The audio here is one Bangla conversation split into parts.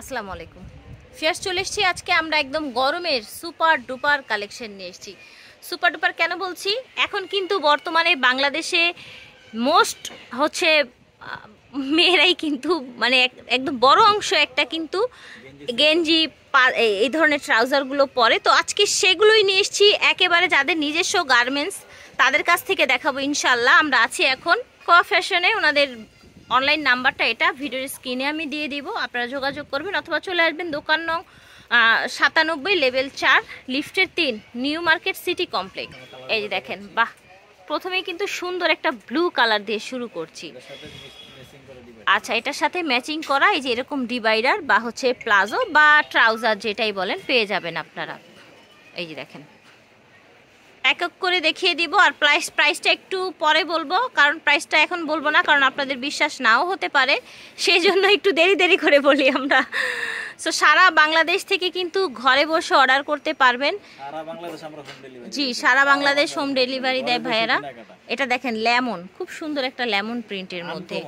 আসসালামু আলাইকুম ফেয়ার চলে এসেছি আজকে আমরা একদম গরমের সুপার ডুপার কালেকশন নিয়ে এসেছি সুপার ডুপার কেন বলছি এখন কিন্তু বর্তমানে বাংলাদেশে মোস্ট হচ্ছে মেয়েরাই কিন্তু মানে একদম বড় অংশ একটা কিন্তু গেঞ্জি এই ধরনের ট্রাউজারগুলো পরে তো আজকে সেগুলোই নিয়ে এসেছি একেবারে যাদের নিজস্ব গার্মেন্টস তাদের কাছ থেকে দেখাবো ইনশাল্লাহ আমরা আছি এখন ক ফ্যাশনে ওনাদের অনলাইন নাম্বারটা এটা ভিডিওর স্ক্রিনে আমি দিয়ে দিব আপনারা যোগাযোগ করবেন অথবা চলে আসবেন দোকান নং সাতানব্বই লেভেল চার লিফটের তিন নিউ মার্কেট সিটি কমপ্লেক্স এই যে দেখেন বাহ প্রথমেই কিন্তু সুন্দর একটা ব্লু কালার দিয়ে শুরু করছি আচ্ছা এটার সাথে ম্যাচিং করা এই যে এরকম ডিভাইডার বা হচ্ছে প্লাজো বা ট্রাউজার যেটাই বলেন পেয়ে যাবেন আপনারা এই যে দেখেন এক এক করে দেখিয়ে দিব আর প্রাইস প্রাইসটা একটু পরে বলবো কারণ প্রাইসটা এখন বলবো না কারণ আপনাদের বিশ্বাস নাও হতে পারে সেই জন্য একটু দেরি দেরি করে বলি আমরা সো সারা বাংলাদেশ থেকে কিন্তু ঘরে বসে অর্ডার করতে পারবেন জি সারা বাংলাদেশ হোম ডেলিভারি দেয় ভাইয়েরা এটা দেখেন লেমন খুব সুন্দর একটা লেমন প্রিন্টের মধ্যে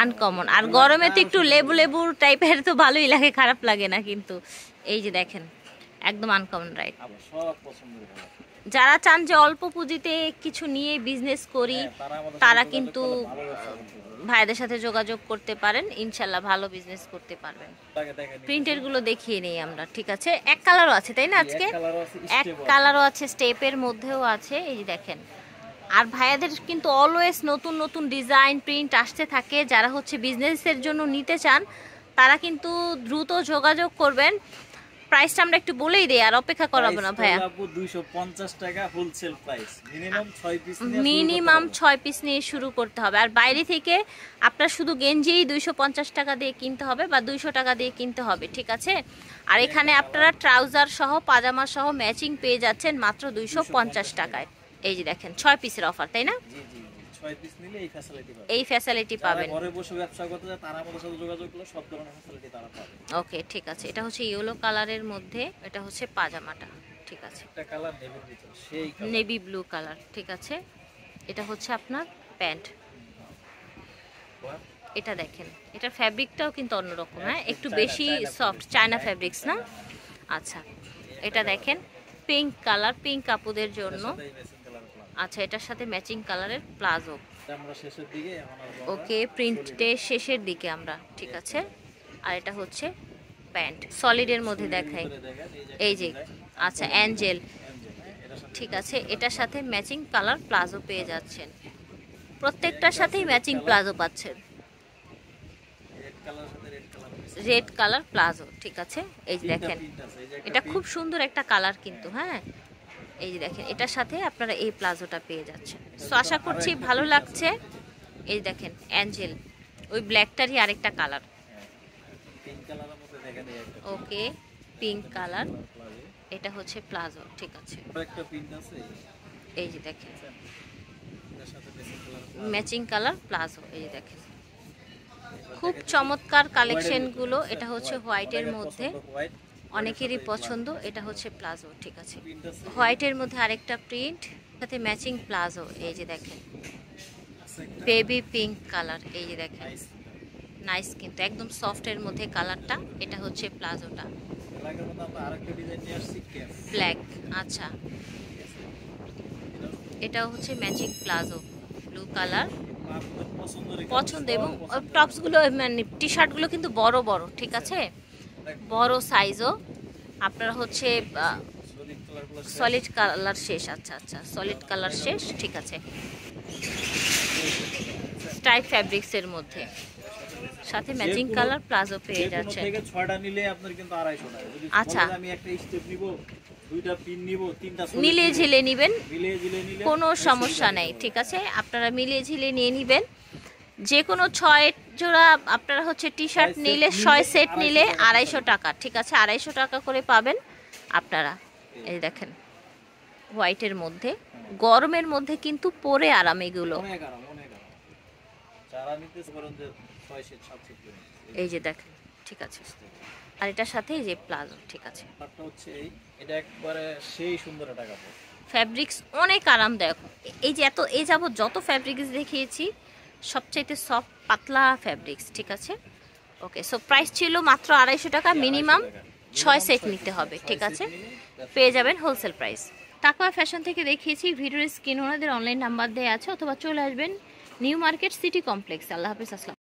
আনকমন আর গরমে তো একটু লেবু লেবুর টাইপের তো ভালোই লাগে খারাপ লাগে না কিন্তু এই যে দেখেন একদম আনকমন রাইট যারা চান যে অল্প পুঁজিতে কিছু নিয়ে বিজনেস করি হ্যাঁ, তারা কিন্তু ভাইদের সাথে যোগাযোগ করতে পারেন ইনশাল্লাহ ভালো বিজনেস করতে পারবেন প্রিন্টের গুলো দেখিয়ে নেই আমরা ঠিক আছে এক কালারও আছে তাই না আজকে এক কালারও আছে স্টেপের মধ্যেও আছে এই দেখেন আর ভাইয়াদের কিন্তু অলওয়েজ নতুন নতুন ডিজাইন প্রিন্ট আসতে থাকে যারা হচ্ছে বিজনেসের জন্য নিতে চান তারা কিন্তু দ্রুত যোগাযোগ করবেন প্রাইসটা আমরা একটু বলেই দেই আর অপেক্ষা করাবো না ভাইয়া 250 টাকা হোলসেল প্রাইস মিনিমাম 6 পিস নিয়ে মিনিমাম 6 পিস নিয়ে শুরু করতে হবে আর বাইরে থেকে আপনার শুধু গেঞ্জিই 250 টাকা দিয়ে কিনতে হবে বা 200 টাকা দিয়ে কিনতে হবে ঠিক আছে আর এখানে আপনারা ট্রাউজার সহ পাজামা সহ ম্যাচিং পেয়ে যাচ্ছেন মাত্র 250 টাকায় এই যে দেখেন 6 পিসের অফার তাই না জি জি এই ফ্যাসিলিটি পাবেন ওকে ঠিক আছে এটা হচ্ছে ইয়েলো কালারের মধ্যে এটা হচ্ছে পাজামাটা ঠিক আছে নেভি ব্লু কালার ঠিক আছে এটা হচ্ছে আপনার প্যান্ট এটা দেখেন এটার ফ্যাব্রিকটাও কিন্তু অন্যরকম হ্যাঁ একটু বেশি সফট চায়না ফ্যাব্রিক্স না আচ্ছা এটা দেখেন পিঙ্ক কালার পিঙ্ক কাপুদের জন্য আচ্ছা এটার সাথে ম্যাচিং কালারের প্লাজো ওকে প্রিন্টের শেষের দিকে আমরা ঠিক আছে আর এটা হচ্ছে প্যান্ট সলিডের মধ্যে দেখাই এই যে আচ্ছা অ্যাঞ্জেল ঠিক আছে এটার সাথে ম্যাচিং কালার প্লাজো পেয়ে আচ্ছা। যাচ্ছেন প্রত্যেকটার সাথেই ম্যাচিং প্লাজো পাচ্ছেন রেড কালার প্লাজো ঠিক আছে এই যে দেখেন এটা খুব সুন্দর একটা কালার কিন্তু হ্যাঁ এই যে দেখেন এটার সাথে আপনারা এই প্লাজোটা পেয়ে যাচ্ছেন সো আচ্ছা, আশা করছি ভালো লাগছে এই দেখেন অ্যাঞ্জেল ওই ব্ল্যাকটারই আরেকটা কালার ওকে পিঙ্ক কালার এটা হচ্ছে প্লাজো ঠিক আছে এই যে দেখেন ম্যাচিং কালার প্লাজো এই যে দেখেন খুব চমৎকার কালেকশনগুলো এটা হচ্ছে হোয়াইটের মধ্যে অনেকেরই পছন্দ এটা হচ্ছে প্লাজো ঠিক আছে হোয়াইটের মধ্যে আরেকটা প্রিন্ট সাথে ম্যাচিং প্লাজো এই যে দেখেন বেবি পিঙ্ক কালার এই যে দেখেন নাইস কিন্তু একদম সফটের মধ্যে কালারটা এটা হচ্ছে প্লাজোটা ব্ল্যাক আচ্ছা এটা হচ্ছে ম্যাচিং প্লাজো ব্লু কালার পছন্দ এবং টপসগুলো মানে টি শার্টগুলো কিন্তু বড় বড় ঠিক আছে বড় সাইজও আপনার হচ্ছে সলিড কালার শেষ আচ্ছা আচ্ছা সলিড কালার শেষ ঠিক আছে স্টাইপ ফ্যাব্রিক্সের মধ্যে সাথে ম্যাচিং কালার প্লাজো পেয়ে যাচ্ছে আচ্ছা আমি একটা স্টেপ নিব মিলিয়ে ঝিলে নেবেন কোনো সমস্যা নেই ঠিক আছে আপনারা মিলিয়ে ঝিলে নিয়ে নেবেন যে কোনো ছয় জোড়া আপনারা হচ্ছে টি শার্ট নিলে ছয় সেট নিলে আড়াইশো টাকা ঠিক আছে আড়াইশো টাকা করে পাবেন আপনারা এই দেখেন হোয়াইটের মধ্যে গরমের মধ্যে কিন্তু পরে আরাম এগুলো এই যে দেখেন ঠিক আছে আর এটার সাথে যে প্লাজো ঠিক আছে এটা একবারে সেই সুন্দর একটা কাপড় ফ্যাব্রিক্স অনেক আরামদায়ক এই যে এত এই যাবো যত ফ্যাব্রিক্স দেখিয়েছি সবচাইতে সফট পাতলা ফ্যাব্রিক্স ঠিক আছে ওকে সো প্রাইস ছিল মাত্র আড়াইশো টাকা মিনিমাম ছয় সেট নিতে হবে ঠিক আছে পেয়ে যাবেন হোলসেল প্রাইস টাকা ফ্যাশন থেকে দেখিয়েছি ভিডিওর স্ক্রিন ওনাদের অনলাইন নাম্বার দেওয়া আছে অথবা চলে আসবেন নিউ মার্কেট সিটি কমপ্লেক্স আল্লাহ হাফিজ আসলাম